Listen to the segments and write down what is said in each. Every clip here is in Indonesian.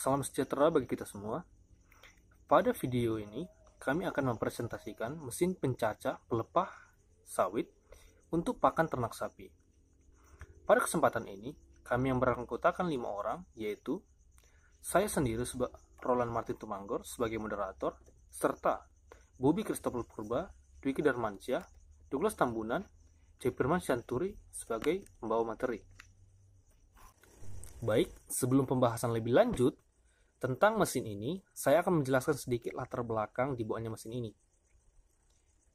Salam sejahtera bagi kita semua. Pada video ini, kami akan mempresentasikan mesin pencaca pelepah sawit untuk pakan ternak sapi. Pada kesempatan ini, kami yang beranggotakan lima orang, yaitu saya sendiri Roland Martin Tumanggor sebagai moderator, serta Bobby Christopher Purba, Dwiki Darmansyah, Douglas Tambunan, J. Santuri sebagai pembawa materi. Baik, sebelum pembahasan lebih lanjut, tentang mesin ini, saya akan menjelaskan sedikit latar belakang dibuatnya mesin ini.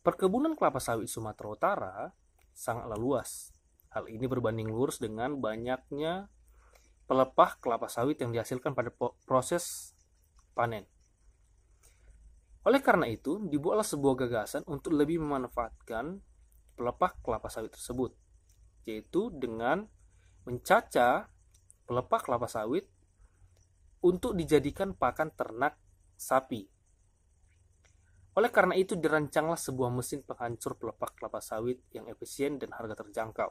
Perkebunan kelapa sawit Sumatera Utara sangatlah luas. Hal ini berbanding lurus dengan banyaknya pelepah kelapa sawit yang dihasilkan pada proses panen. Oleh karena itu, dibuatlah sebuah gagasan untuk lebih memanfaatkan pelepah kelapa sawit tersebut, yaitu dengan mencaca pelepah kelapa sawit untuk dijadikan pakan ternak sapi. Oleh karena itu dirancanglah sebuah mesin penghancur pelepah kelapa sawit yang efisien dan harga terjangkau.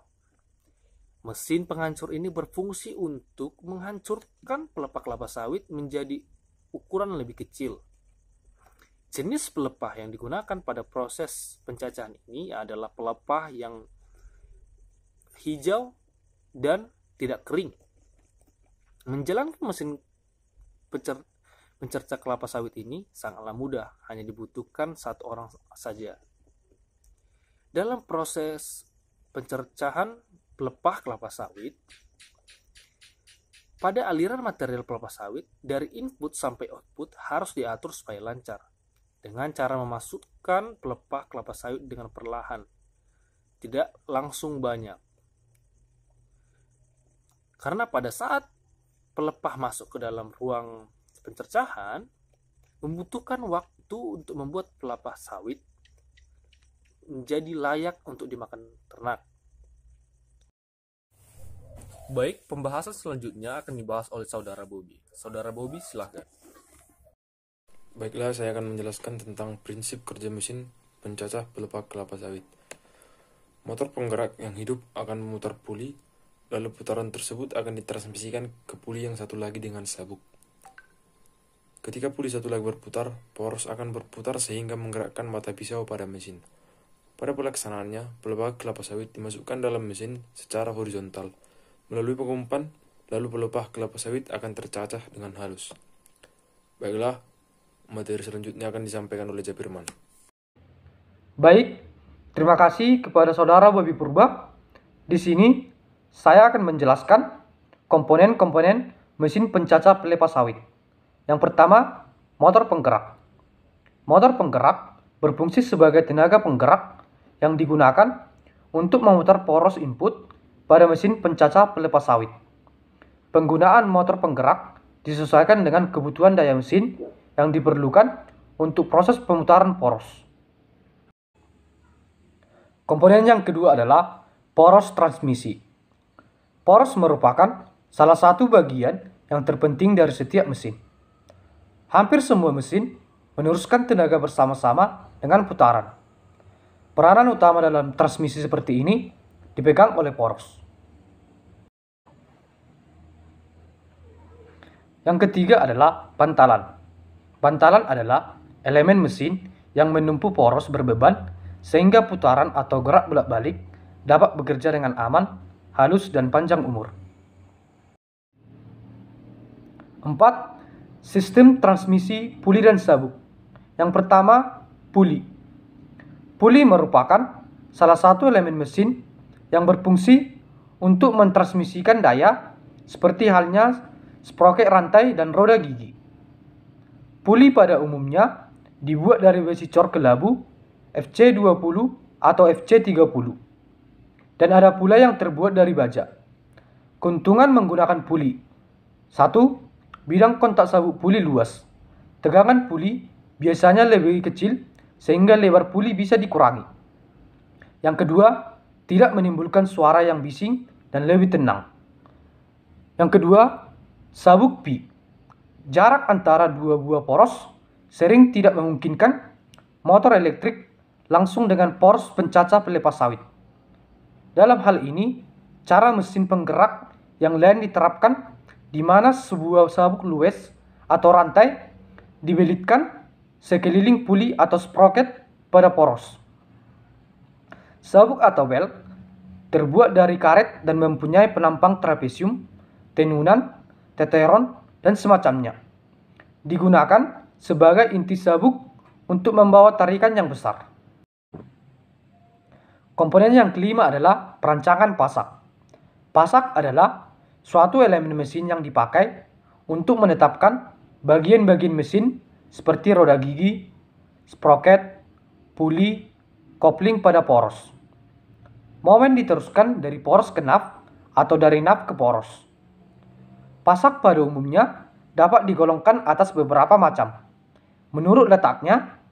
Mesin penghancur ini berfungsi untuk menghancurkan pelepah kelapa sawit menjadi ukuran lebih kecil. Jenis pelepah yang digunakan pada proses pencacahan ini adalah pelepah yang hijau dan tidak kering. Menjalankan mesin pencer pencerca kelapa sawit ini sangatlah mudah, hanya dibutuhkan satu orang saja. Dalam proses pencercahan pelepah kelapa sawit, pada aliran material kelapa sawit, dari input sampai output harus diatur supaya lancar, dengan cara memasukkan pelepah kelapa sawit dengan perlahan, tidak langsung banyak. Karena pada saat pelepah masuk ke dalam ruang pencercahan membutuhkan waktu untuk membuat pelepah sawit menjadi layak untuk dimakan ternak. Baik, pembahasan selanjutnya akan dibahas oleh saudara bobi Saudara bobi silahkan. Baiklah, saya akan menjelaskan tentang prinsip kerja mesin pencacah pelepah kelapa sawit. Motor penggerak yang hidup akan memutar puli Lalu putaran tersebut akan ditransmisikan ke puli yang satu lagi dengan sabuk. Ketika puli satu lagi berputar, poros akan berputar sehingga menggerakkan mata pisau pada mesin. Pada pelaksanaannya, pelepah kelapa sawit dimasukkan dalam mesin secara horizontal. Melalui pengumpan, lalu pelepah kelapa sawit akan tercacah dengan halus. Baiklah, materi selanjutnya akan disampaikan oleh Jabirman. Baik, terima kasih kepada saudara Babi Purba. Di sini saya akan menjelaskan komponen-komponen mesin pencacah pelepas sawit. Yang pertama, motor penggerak. Motor penggerak berfungsi sebagai tenaga penggerak yang digunakan untuk memutar poros input pada mesin pencacah pelepas sawit. Penggunaan motor penggerak disesuaikan dengan kebutuhan daya mesin yang diperlukan untuk proses pemutaran poros. Komponen yang kedua adalah poros transmisi poros merupakan salah satu bagian yang terpenting dari setiap mesin. Hampir semua mesin meneruskan tenaga bersama-sama dengan putaran. Peranan utama dalam transmisi seperti ini dipegang oleh poros. Yang ketiga adalah bantalan. Bantalan adalah elemen mesin yang menumpu poros berbeban sehingga putaran atau gerak bolak-balik dapat bekerja dengan aman halus dan panjang umur. 4. Sistem transmisi puli dan sabuk. Yang pertama, puli. Puli merupakan salah satu elemen mesin yang berfungsi untuk mentransmisikan daya seperti halnya sprocket rantai dan roda gigi. Puli pada umumnya dibuat dari besi cor kelabu FC20 atau FC30 dan ada pula yang terbuat dari baja. Keuntungan menggunakan puli. 1. Bidang kontak sabuk puli luas. Tegangan puli biasanya lebih kecil sehingga lebar puli bisa dikurangi. Yang kedua, tidak menimbulkan suara yang bising dan lebih tenang. Yang kedua, sabuk pi. Jarak antara dua buah poros sering tidak memungkinkan motor elektrik langsung dengan poros pencacah pelepas sawit. Dalam hal ini, cara mesin penggerak yang lain diterapkan di mana sebuah sabuk lues atau rantai dibelitkan sekeliling puli atau sprocket pada poros. Sabuk atau belt terbuat dari karet dan mempunyai penampang trapesium, tenunan, teteron, dan semacamnya. Digunakan sebagai inti sabuk untuk membawa tarikan yang besar. Komponen yang kelima adalah perancangan pasak. Pasak adalah suatu elemen mesin yang dipakai untuk menetapkan bagian-bagian mesin seperti roda gigi, sprocket, puli, kopling pada poros. Momen diteruskan dari poros ke naf atau dari naf ke poros. Pasak pada umumnya dapat digolongkan atas beberapa macam. Menurut letaknya,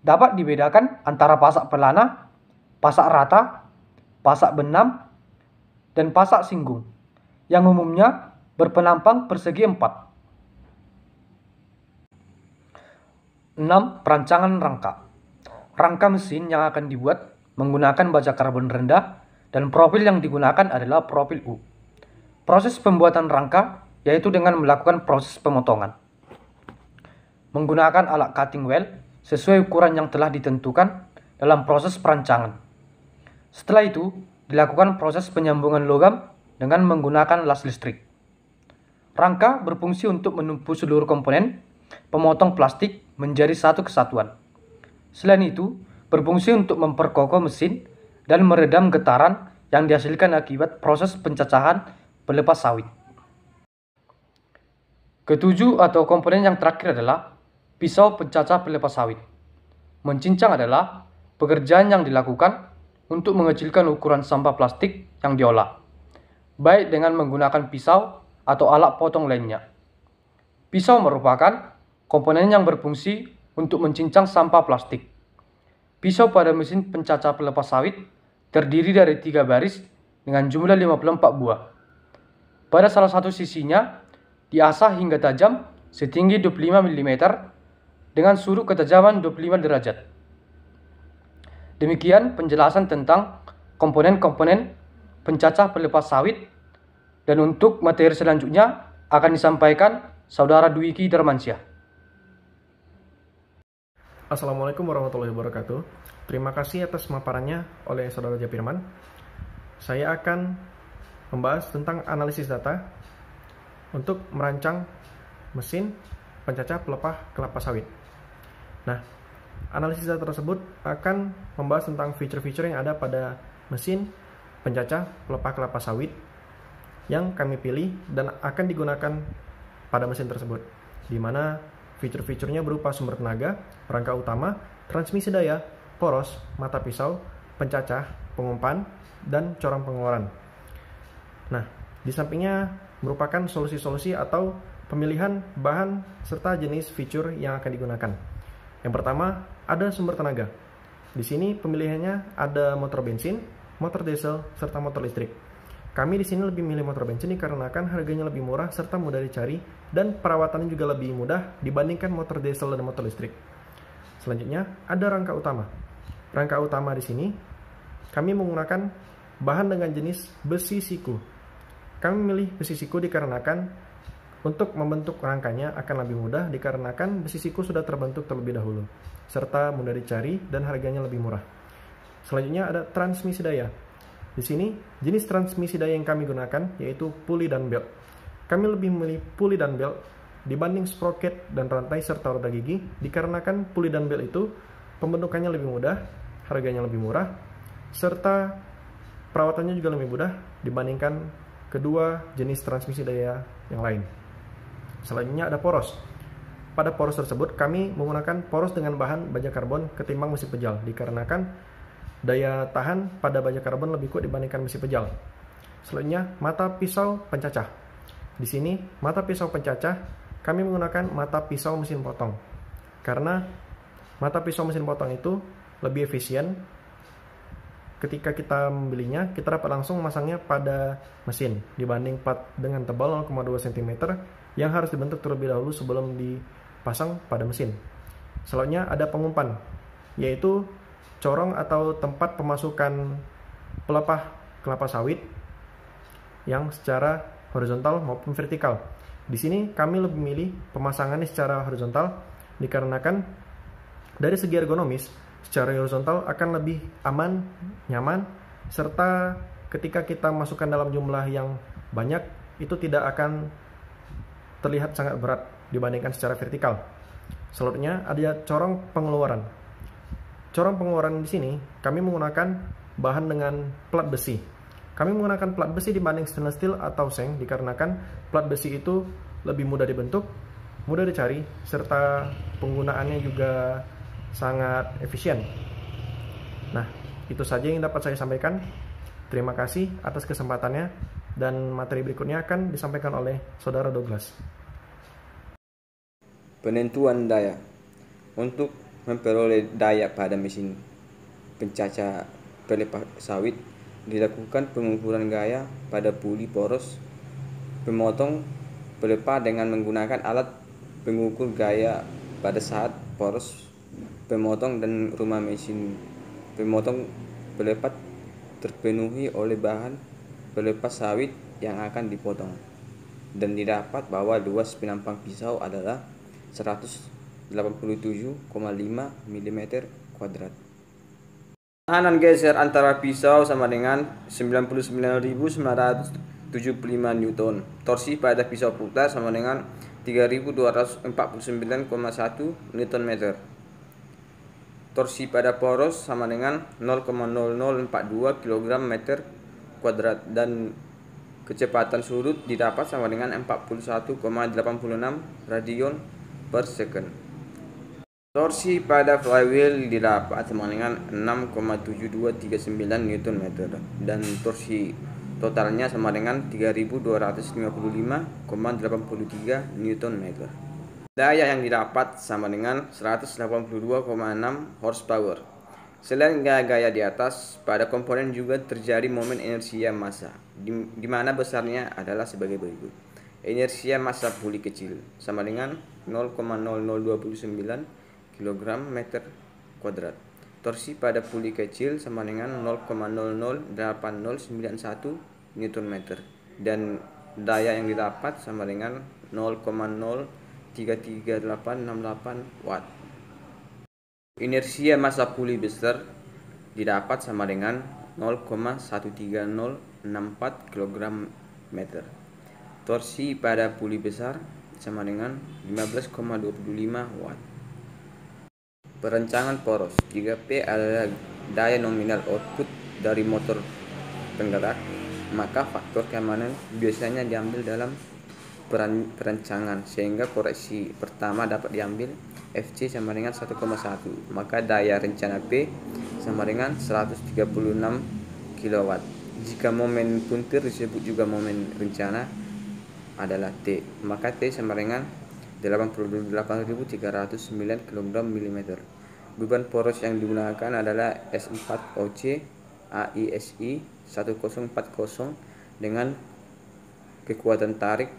dapat dibedakan antara pasak pelana pasak rata, pasak benam, dan pasak singgung, yang umumnya berpenampang persegi empat. 6. Perancangan rangka Rangka mesin yang akan dibuat menggunakan baja karbon rendah dan profil yang digunakan adalah profil U. Proses pembuatan rangka yaitu dengan melakukan proses pemotongan. Menggunakan alat cutting wheel sesuai ukuran yang telah ditentukan dalam proses perancangan. Setelah itu, dilakukan proses penyambungan logam dengan menggunakan las listrik. Rangka berfungsi untuk menumpu seluruh komponen pemotong plastik menjadi satu kesatuan. Selain itu, berfungsi untuk memperkokoh mesin dan meredam getaran yang dihasilkan akibat proses pencacahan pelepas sawit. Ketujuh atau komponen yang terakhir adalah pisau pencacah pelepas sawit. Mencincang adalah pekerjaan yang dilakukan untuk mengecilkan ukuran sampah plastik yang diolah, baik dengan menggunakan pisau atau alat potong lainnya. Pisau merupakan komponen yang berfungsi untuk mencincang sampah plastik. Pisau pada mesin pencacah pelepas sawit terdiri dari tiga baris dengan jumlah 54 buah. Pada salah satu sisinya, diasah hingga tajam setinggi 25 mm dengan suruh ketajaman 25 derajat. Demikian penjelasan tentang komponen-komponen pencacah pelepas sawit dan untuk materi selanjutnya akan disampaikan Saudara Dwiki Darmansyah. Assalamualaikum warahmatullahi wabarakatuh. Terima kasih atas maparannya oleh Saudara Japirman. Saya akan membahas tentang analisis data untuk merancang mesin pencacah pelepah kelapa sawit. Nah, data tersebut akan membahas tentang fitur-fitur yang ada pada mesin pencacah pelepah kelapa sawit yang kami pilih dan akan digunakan pada mesin tersebut, di mana fitur-fiturnya berupa sumber tenaga, rangka utama, transmisi daya, poros, mata pisau, pencacah, pengumpan, dan corong pengeluaran. Nah, di sampingnya merupakan solusi-solusi atau pemilihan bahan serta jenis fitur yang akan digunakan. Yang pertama, ada sumber tenaga. Di sini pemilihannya ada motor bensin, motor diesel, serta motor listrik. Kami di sini lebih milih motor bensin dikarenakan harganya lebih murah serta mudah dicari dan perawatannya juga lebih mudah dibandingkan motor diesel dan motor listrik. Selanjutnya, ada rangka utama. Rangka utama di sini, kami menggunakan bahan dengan jenis besi siku. Kami memilih besi siku dikarenakan untuk membentuk rangkanya akan lebih mudah dikarenakan besi siku sudah terbentuk terlebih dahulu, serta mudah dicari dan harganya lebih murah. Selanjutnya ada transmisi daya. Di sini, jenis transmisi daya yang kami gunakan yaitu puli dan belt. Kami lebih memilih puli dan belt dibanding sprocket dan rantai serta roda gigi dikarenakan puli dan belt itu pembentukannya lebih mudah, harganya lebih murah, serta perawatannya juga lebih mudah dibandingkan kedua jenis transmisi daya yang lain. Selanjutnya ada poros. Pada poros tersebut kami menggunakan poros dengan bahan baja karbon ketimbang mesin pejal dikarenakan daya tahan pada baja karbon lebih kuat dibandingkan mesin pejal. Selanjutnya mata pisau pencacah. Di sini mata pisau pencacah kami menggunakan mata pisau mesin potong karena mata pisau mesin potong itu lebih efisien ketika kita membelinya, kita dapat langsung memasangnya pada mesin dibanding plat dengan tebal 0,2 cm yang harus dibentuk terlebih dahulu sebelum dipasang pada mesin. Selanjutnya ada pengumpan, yaitu corong atau tempat pemasukan pelepah kelapa sawit yang secara horizontal maupun vertikal. Di sini kami lebih memilih pemasangannya secara horizontal dikarenakan dari segi ergonomis secara horizontal akan lebih aman, nyaman, serta ketika kita masukkan dalam jumlah yang banyak itu tidak akan terlihat sangat berat dibandingkan secara vertikal. Selanjutnya ada corong pengeluaran. Corong pengeluaran di sini kami menggunakan bahan dengan plat besi. Kami menggunakan plat besi dibanding stainless steel atau seng dikarenakan plat besi itu lebih mudah dibentuk, mudah dicari, serta penggunaannya juga sangat efisien. Nah, itu saja yang dapat saya sampaikan. Terima kasih atas kesempatannya. Dan materi berikutnya akan disampaikan oleh Saudara Douglas. Penentuan daya Untuk memperoleh daya pada mesin pencaca pelepas sawit dilakukan pengukuran gaya pada puli poros pemotong pelepah dengan menggunakan alat pengukur gaya pada saat poros pemotong dan rumah mesin pemotong pelepah terpenuhi oleh bahan pelepas sawit yang akan dipotong dan didapat bahwa luas penampang pisau adalah 187,5 mm kuadrat. Tahanan geser antara pisau sama dengan 99.975 Newton. Torsi pada pisau putar sama dengan 3249,1 Newton meter. Torsi pada poros sama dengan 0,0042 kg meter kuadrat dan kecepatan sudut didapat sama dengan 41,86 radian per second. Torsi pada flywheel didapat sama dengan 6,7239 Newton meter dan torsi totalnya sama dengan 3255,83 Newton meter. Daya yang didapat sama dengan 182,6 horsepower. Selain gaya-gaya di atas, pada komponen juga terjadi momen inersia massa, di, di mana besarnya adalah sebagai berikut. Inersia massa puli kecil sama dengan 0,0029 kg meter kuadrat. Torsi pada puli kecil sama dengan 0,008091 Newton meter dan daya yang didapat sama dengan 0,033868 watt. Inersia massa puli besar didapat sama dengan 0,13064 kg meter. Torsi pada puli besar sama dengan 15,25 watt. Perencangan poros. Jika P adalah daya nominal output dari motor penggerak, maka faktor keamanan biasanya diambil dalam peran, perancangan sehingga koreksi pertama dapat diambil FC sama dengan 1,1 maka daya rencana P sama dengan 136 kW jika momen puntir disebut juga momen rencana adalah T maka T sama dengan 88.309 kg mm beban poros yang digunakan adalah S4OC AISI 1040 dengan kekuatan tarik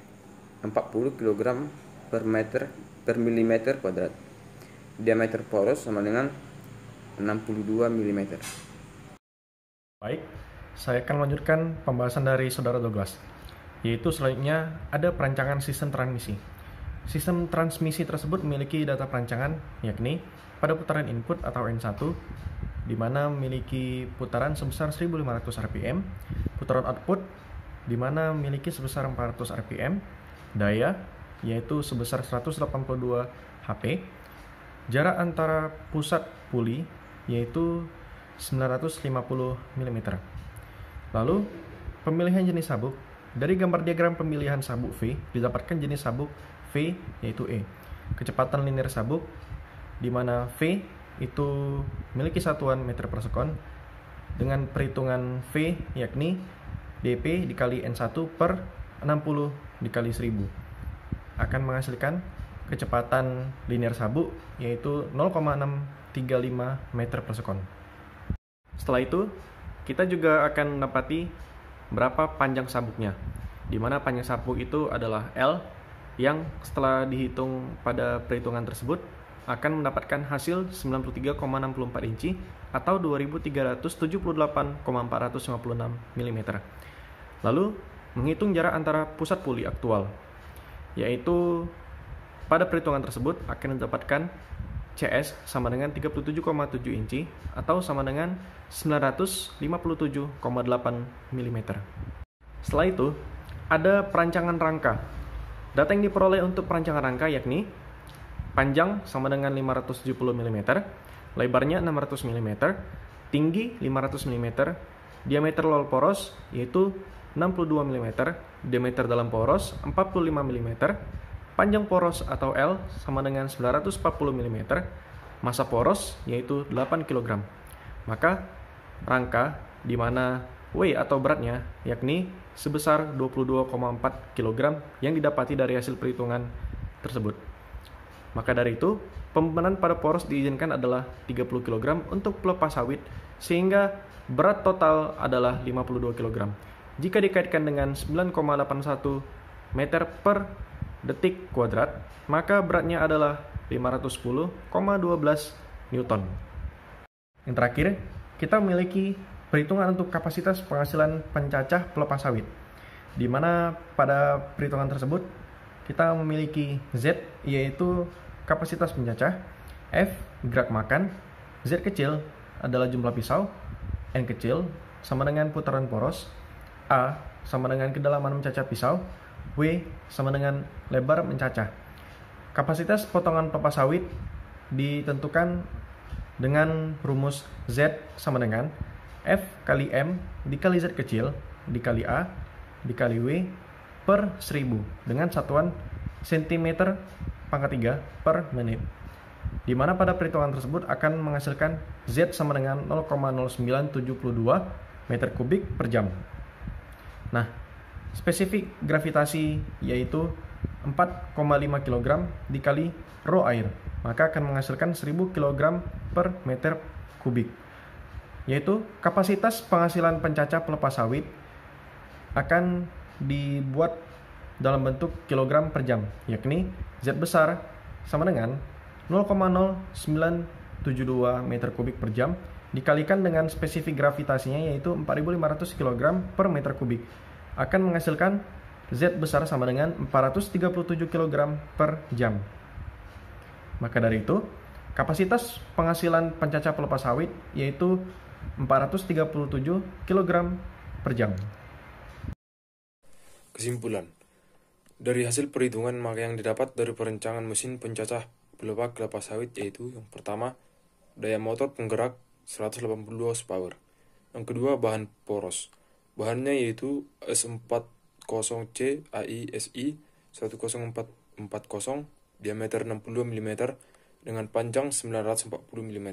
40 kg per meter per milimeter kuadrat diameter poros sama dengan 62 mm baik saya akan lanjutkan pembahasan dari saudara Douglas yaitu selanjutnya ada perancangan sistem transmisi Sistem transmisi tersebut memiliki data perancangan, yakni pada putaran input atau N1, di mana memiliki putaran sebesar 1500 RPM, putaran output, di mana memiliki sebesar 400 RPM, daya yaitu sebesar 182 HP. Jarak antara pusat puli yaitu 950 mm. Lalu, pemilihan jenis sabuk. Dari gambar diagram pemilihan sabuk V, didapatkan jenis sabuk V yaitu E. Kecepatan linear sabuk, di mana V itu memiliki satuan meter per sekon dengan perhitungan V yakni dp dikali N1 per 60 dikali 1000 akan menghasilkan kecepatan linear sabuk yaitu 0,635 meter per sekon. Setelah itu, kita juga akan mendapati berapa panjang sabuknya, Dimana panjang sabuk itu adalah L yang setelah dihitung pada perhitungan tersebut akan mendapatkan hasil 93,64 inci atau 2378,456 mm. Lalu menghitung jarak antara pusat puli aktual, yaitu pada perhitungan tersebut akan mendapatkan CS sama dengan 37,7 inci atau sama dengan 957,8 mm. Setelah itu, ada perancangan rangka. Data yang diperoleh untuk perancangan rangka yakni panjang sama dengan 570 mm, lebarnya 600 mm, tinggi 500 mm, diameter lol poros yaitu 62 mm, diameter dalam poros 45 mm, panjang poros atau L sama dengan 940 mm, massa poros yaitu 8 kg. Maka rangka di mana W atau beratnya yakni sebesar 22,4 kg yang didapati dari hasil perhitungan tersebut. Maka dari itu, pembebanan pada poros diizinkan adalah 30 kg untuk pelepah sawit sehingga berat total adalah 52 kg jika dikaitkan dengan 9,81 meter per detik kuadrat, maka beratnya adalah 510,12 Newton. Yang terakhir, kita memiliki perhitungan untuk kapasitas penghasilan pencacah pelepah sawit, di mana pada perhitungan tersebut kita memiliki Z yaitu kapasitas pencacah, F gerak makan, Z kecil adalah jumlah pisau, N kecil sama dengan putaran poros, A sama dengan kedalaman mencacah pisau, W sama dengan lebar mencacah. Kapasitas potongan kelapa sawit ditentukan dengan rumus Z sama dengan F kali M dikali Z kecil dikali A dikali W per 1000 dengan satuan cm pangkat 3 per menit. Di mana pada perhitungan tersebut akan menghasilkan Z sama dengan 0,0972 meter kubik per jam. Nah, spesifik gravitasi yaitu 4,5 kg dikali rho air, maka akan menghasilkan 1000 kg per meter kubik. Yaitu kapasitas penghasilan pencacah pelepas sawit akan dibuat dalam bentuk kilogram per jam, yakni Z besar sama dengan 0,0972 meter kubik per jam dikalikan dengan spesifik gravitasinya yaitu 4500 kg per meter kubik akan menghasilkan Z besar sama dengan 437 kg per jam. Maka dari itu, kapasitas penghasilan pencacah pelepas sawit yaitu 437 kg per jam. Kesimpulan Dari hasil perhitungan maka yang didapat dari perencangan mesin pencacah pelepas kelapa sawit yaitu yang pertama, daya motor penggerak 182 horsepower. Yang kedua bahan poros. Bahannya yaitu S40C AISI 10440 diameter 62 mm dengan panjang 940 mm.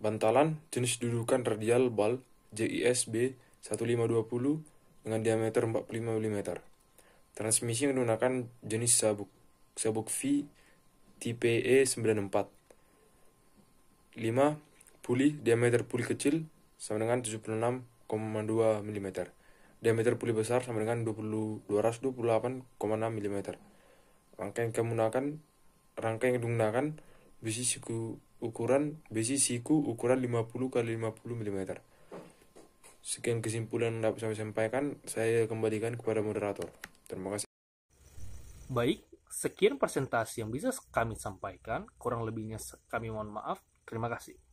Bantalan jenis dudukan radial ball JISB 1520 dengan diameter 45 mm. Transmisi yang menggunakan jenis sabuk sabuk V tipe E94. 5 puli diameter puli kecil sama dengan 76,2 mm. Diameter puli besar sama dengan 228,6 mm. Rangka yang gunakan, rangka yang digunakan besi siku ukuran besi siku ukuran 50 x 50 mm. Sekian kesimpulan yang dapat saya sampaikan, saya kembalikan kepada moderator. Terima kasih. Baik, sekian presentasi yang bisa kami sampaikan, kurang lebihnya kami mohon maaf. Terima kasih.